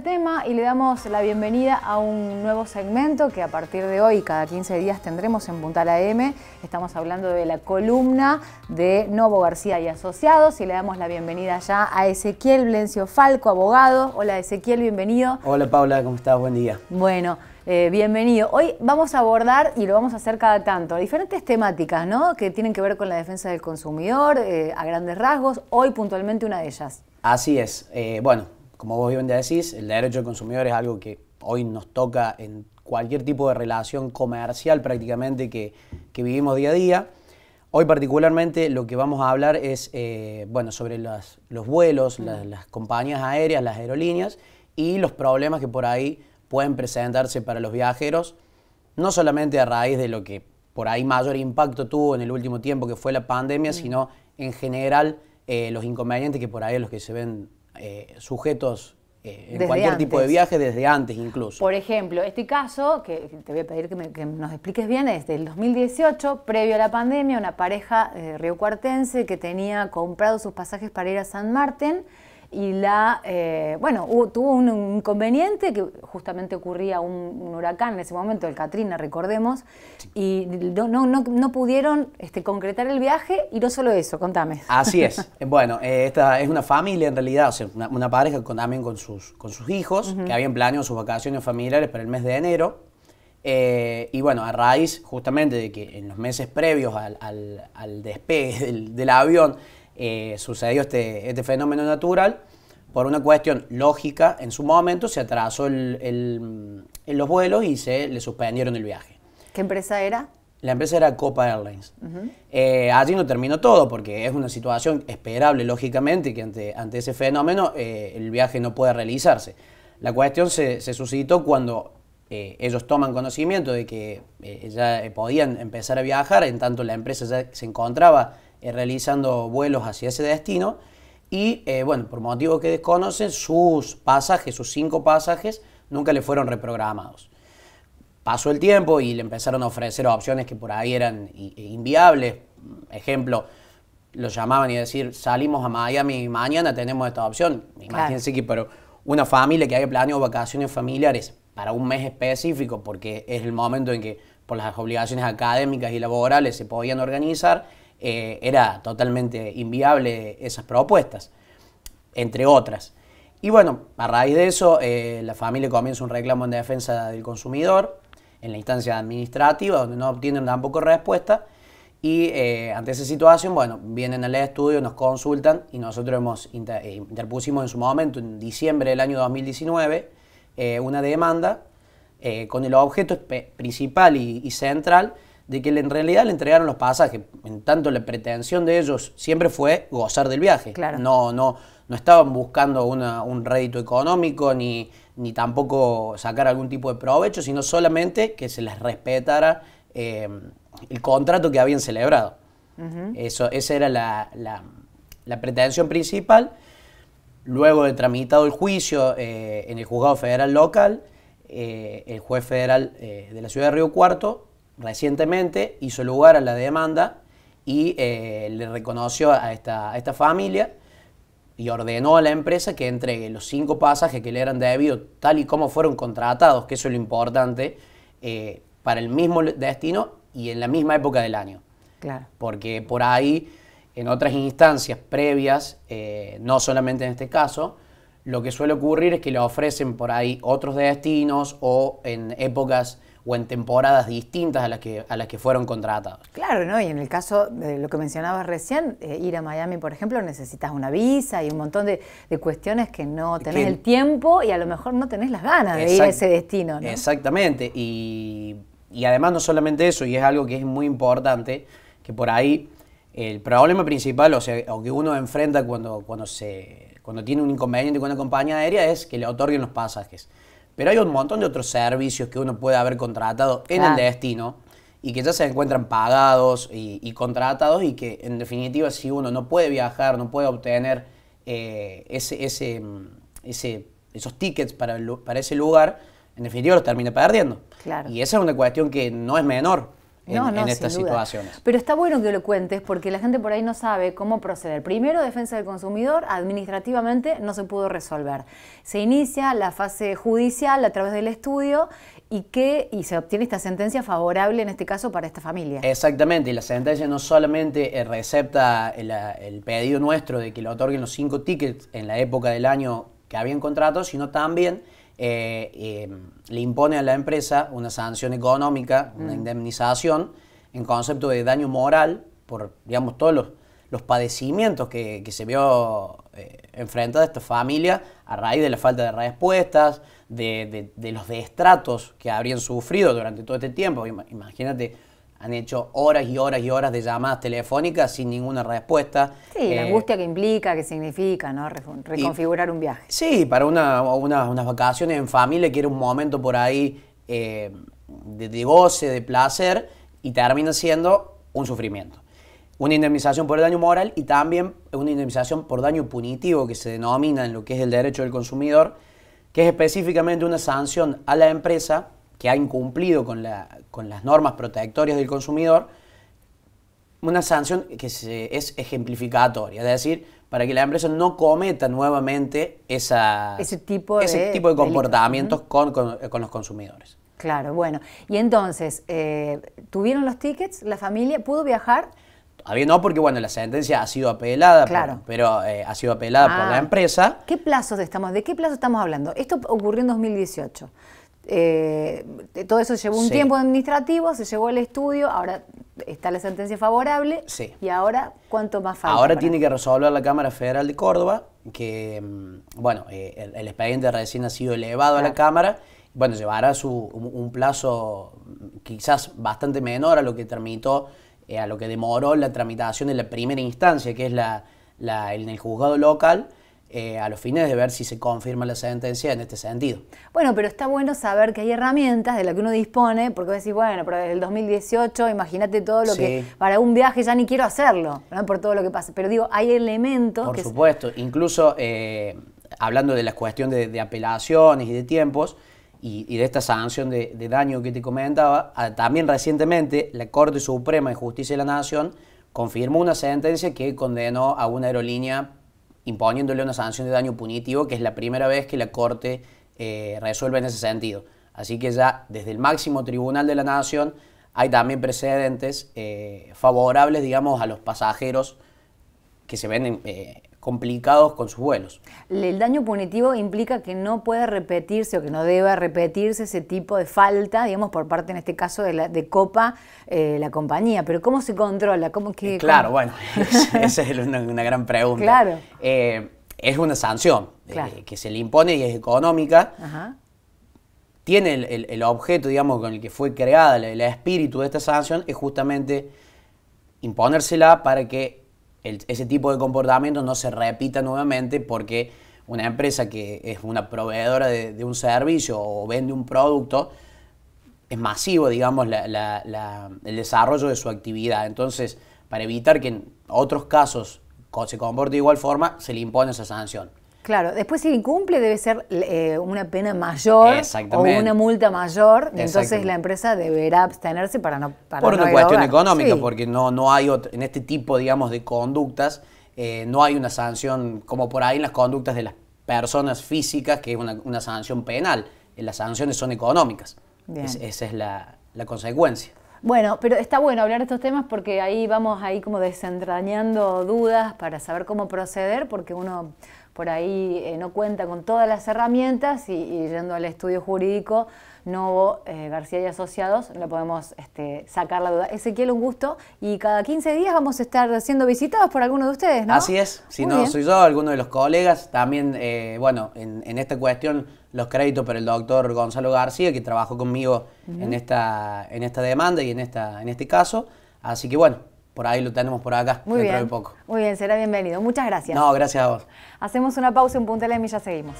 tema y le damos la bienvenida a un nuevo segmento que a partir de hoy, cada 15 días, tendremos en Puntal AM. Estamos hablando de la columna de Novo García y Asociados y le damos la bienvenida ya a Ezequiel Blencio Falco, abogado. Hola Ezequiel, bienvenido. Hola Paula, ¿cómo estás? Buen día. Bueno, eh, bienvenido. Hoy vamos a abordar, y lo vamos a hacer cada tanto, diferentes temáticas ¿no? que tienen que ver con la defensa del consumidor eh, a grandes rasgos, hoy puntualmente una de ellas. Así es. Eh, bueno, como vos bien decís, el derecho del consumidor es algo que hoy nos toca en cualquier tipo de relación comercial prácticamente que, vivimos día a día. Hoy particularmente lo que vamos a hablar es eh, bueno, sobre los vuelos, las, compañías aéreas, las aerolíneas y los problemas que por ahí pueden presentarse para los viajeros, no solamente a raíz de lo que por ahí mayor impacto tuvo en el último tiempo que fue la pandemia, sino en general eh, los inconvenientes que por ahí los que se ven eh, sujetos eh, en cualquier tipo de viaje desde antes incluso. Por ejemplo, este caso, que te voy a pedir que, nos expliques bien, es del 2018, previo a la pandemia, una pareja eh, riocuartense que tenía comprado sus pasajes para ir a San Martín y la, eh, bueno, tuvo un inconveniente que justamente ocurría un, huracán en ese momento, el Katrina, recordemos, y no, no, no, pudieron este, concretar el viaje y no solo eso, contame. Así es. Eh, bueno, eh, esta es una familia en realidad, o sea, una, pareja con, también con sus, con sus hijos, que habían planeado sus vacaciones familiares para el mes de enero. y bueno, a raíz justamente de que en los meses previos al, al, despegue del avión eh, sucedió este, este fenómeno natural, por una cuestión lógica, en su momento se atrasó el, los vuelos y se le suspendieron el viaje. ¿Qué empresa era? La empresa era Copa Airlines. Eh, allí no terminó todo porque es una situación esperable, lógicamente, que ante, ese fenómeno eh, el viaje no puede realizarse. La cuestión se, se suscitó cuando eh, ellos toman conocimiento de que eh, ya eh, podían empezar a viajar, en tanto la empresa ya se encontraba realizando vuelos hacia ese destino y, bueno, por motivos que desconocen, sus pasajes, sus cinco pasajes, nunca le fueron reprogramados. Pasó el tiempo y le empezaron a ofrecer opciones que por ahí eran inviables. Ejemplo, lo llamaban y decir, salimos a Miami mañana, tenemos esta opción. Imagínense que pero una familia que había planeado vacaciones familiares para un mes específico, porque es el momento en que por las obligaciones académicas y laborales se podían organizar, eh, era totalmente inviable esas propuestas, entre otras. Y bueno, a raíz de eso, eh, la familia comienza un reclamo en defensa del consumidor en la instancia administrativa, donde no obtienen tampoco respuesta. Y eh, ante esa situación, bueno, vienen al estudio, nos consultan y nosotros hemos interpusimos en su momento, en diciembre del año 2019, eh, una demanda eh, con el objeto principal y, central de que en realidad le entregaron los pasajes. En tanto, la pretensión de ellos siempre fue gozar del viaje. No, no, no estaban buscando un rédito económico ni, tampoco sacar algún tipo de provecho, sino solamente que se les respetara eh, el contrato que habían celebrado. esa era la pretensión principal. Luego de tramitado el juicio eh, en el juzgado federal local, eh, el juez federal eh, de la ciudad de Río Cuarto recientemente hizo lugar a la demanda y le reconoció a esta, esta, familia y ordenó a la empresa que entregue los cinco pasajes que le eran debidos tal y como fueron contratados, que eso es lo importante, para el mismo destino y en la misma época del año. Claro. Porque por ahí en otras instancias previas, eh, no solamente en este caso, lo que suele ocurrir es que le ofrecen por ahí otros destinos o en épocas o en temporadas distintas a las que, a las que fueron contratados. Claro, ¿no? Y en el caso de lo que mencionabas recién, eh, ir a Miami, por ejemplo, necesitas una visa y un montón de, cuestiones que no tenés el tiempo y a lo mejor no tenés las ganas de ir a ese destino. Exactamente. Y, y además no solamente eso, y es algo que es muy importante, que por ahí el problema principal, o sea, o que uno enfrenta cuando, cuando, se, cuando tiene un inconveniente con una compañía aérea es que le otorguen los pasajes. Pero hay un montón de otros servicios que uno puede haber contratado en el destino y que ya se encuentran pagados y, contratados y que en definitiva si uno no puede viajar, no puede obtener eh, ese, mm, ese, esos tickets para, para ese lugar, en definitiva los termina perdiendo. Y esa es una cuestión que no es menor en, no, estas situaciones. Pero está bueno que lo cuentes porque la gente por ahí no sabe cómo proceder. Primero, defensa del consumidor, administrativamente no se pudo resolver. Se inicia la fase judicial a través del estudio y, que, y se obtiene esta sentencia favorable en este caso para esta familia. Exactamente, y la sentencia no solamente eh, recepta el, pedido nuestro de que le otorguen los cinco tickets en la época del año que habían contrato, sino también eh, eh, le impone a la empresa una sanción económica, una mm. indemnización, en concepto de daño moral, por digamos, todos los, los padecimientos que, se vio eh, enfrentada esta familia a raíz de la falta de respuestas, de, de los destratos que habrían sufrido durante todo este tiempo. Imagínate han hecho horas y horas y horas de llamadas telefónicas sin ninguna respuesta. Sí, la eh, angustia que implica, que significa, ¿no? reconfigurar un viaje. Sí, para unas vacaciones en familia quiere un momento por ahí eh, de, goce, de placer, y termina siendo un sufrimiento. Una indemnización por el daño moral y también una indemnización por daño punitivo, que se denomina en lo que es el derecho del consumidor, que es específicamente una sanción a la empresa que ha incumplido con, la, con las normas protectorias del consumidor, una sanción que es ejemplificatoria, es decir, para que la empresa no cometa nuevamente esa, ese, tipo de, tipo de comportamientos con, los consumidores. Claro, bueno. Y entonces, eh, ¿tuvieron los tickets? ¿La familia pudo viajar? Todavía no, porque bueno, la sentencia ha sido apelada, pero eh, ha sido apelada por la ah. empresa. ¿Qué plazos estamos? ¿De qué plazo estamos hablando? Esto ocurrió en 2018. Eh, todo eso llevó un tiempo administrativo, se llevó el estudio, ahora está la sentencia favorable. Y ahora, ¿cuánto más falta? Ahora tiene que resolver la Cámara Federal de Córdoba, que, mm, bueno, eh, el, expediente recién ha sido elevado a la Cámara. Bueno, llevará su, un, plazo mm, quizás bastante menor a lo que tramitó, eh, a lo que demoró la tramitación en la primera instancia, que es la en el juzgado local. Eh, a los fines de ver si se confirma la sentencia en este sentido. Bueno, pero está bueno saber que hay herramientas de las que uno dispone, porque vos decís, bueno, pero desde el 2018, imagínate todo lo que. Para un viaje ya ni quiero hacerlo, por todo lo que pasa. Pero digo, hay elementos. Por supuesto, incluso eh, hablando de la cuestión de, apelaciones y de tiempos. Y, de esta sanción de, daño que te comentaba, ah, también recientemente la Corte Suprema de Justicia de la Nación confirmó una sentencia que condenó a una aerolínea imponiéndole una sanción de daño punitivo, que es la primera vez que la Corte eh, resuelve en ese sentido. Así que ya desde el máximo tribunal de la Nación hay también precedentes eh, favorables, digamos, a los pasajeros que se venden... Eh, complicados con sus vuelos. El daño punitivo implica que no puede repetirse o que no deba repetirse ese tipo de falta, digamos, por parte en este caso de, la, Copa, eh, la compañía. Pero ¿cómo se controla? ¿Cómo que, eh, claro, bueno, esa es una, gran pregunta. Claro. Eh, es una sanción que se le impone y es económica. Tiene el, objeto, digamos, con el que fue creada el espíritu de esta sanción, es justamente imponérsela para que ese tipo de comportamiento no se repita nuevamente porque una empresa que es una proveedora de, un servicio o vende un producto, es masivo, digamos, el desarrollo de su actividad. Entonces, para evitar que en otros casos se comporte de igual forma, se le impone esa sanción. Claro, después si incumple debe ser eh, una pena mayor o una multa mayor, entonces la empresa deberá abstenerse para no para Por una cuestión económica, porque no, no hay en este tipo, digamos, de conductas, eh, no hay una sanción como por ahí en las conductas de las personas físicas, que es una, sanción penal. Eh, las sanciones son económicas. esa es la, consecuencia. Bueno, pero está bueno hablar de estos temas porque ahí vamos ahí como desentrañando dudas para saber cómo proceder, porque uno por ahí eh, no cuenta con todas las herramientas y, yendo al estudio jurídico no eh, García y Asociados, no podemos este, sacar la duda. Ezequiel, un gusto. Y cada 15 días vamos a estar siendo visitados por alguno de ustedes, ¿no? Así es. Si no soy yo, alguno de los colegas. También, eh, bueno, en, esta cuestión, los créditos por el doctor Gonzalo García, que trabajó conmigo en, esta, en esta demanda y en, esta, en este caso. Así que, bueno, por ahí lo tenemos por acá Muy dentro bien. de poco. Muy bien, será bienvenido. Muchas gracias. No, gracias a vos. Hacemos una pausa, un punto de la seguimos.